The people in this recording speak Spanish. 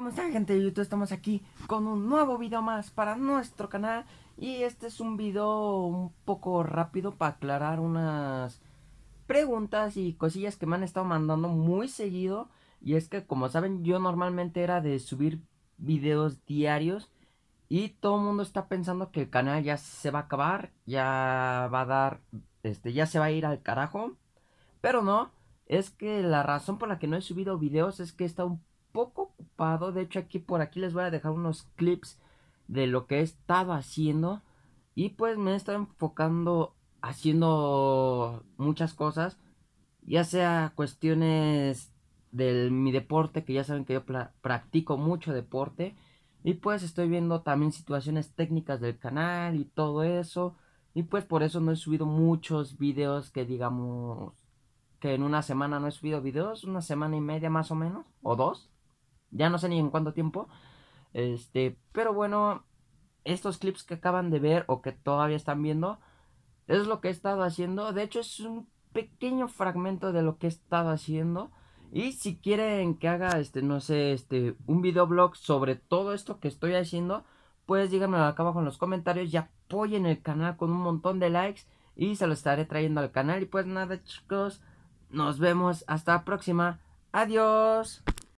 ¿Cómo están gente de YouTube? Estamos aquí con un nuevo video más para nuestro canal Y este es un video un poco rápido para aclarar unas preguntas y cosillas que me han estado mandando muy seguido Y es que como saben yo normalmente era de subir videos diarios Y todo el mundo está pensando que el canal ya se va a acabar, ya va a dar, este, ya se va a ir al carajo Pero no, es que la razón por la que no he subido videos es que está un poco de hecho, aquí por aquí les voy a dejar unos clips de lo que he estado haciendo. Y pues me he estado enfocando haciendo muchas cosas. Ya sea cuestiones de mi deporte, que ya saben que yo practico mucho deporte. Y pues estoy viendo también situaciones técnicas del canal y todo eso. Y pues por eso no he subido muchos videos que digamos que en una semana no he subido videos, una semana y media más o menos, o dos ya no sé ni en cuánto tiempo. Este, pero bueno, estos clips que acaban de ver o que todavía están viendo, es lo que he estado haciendo. De hecho, es un pequeño fragmento de lo que he estado haciendo. Y si quieren que haga, este, no sé, este, un videoblog sobre todo esto que estoy haciendo, pues díganmelo acá abajo en los comentarios y apoyen el canal con un montón de likes y se lo estaré trayendo al canal. Y pues nada, chicos, nos vemos hasta la próxima. Adiós.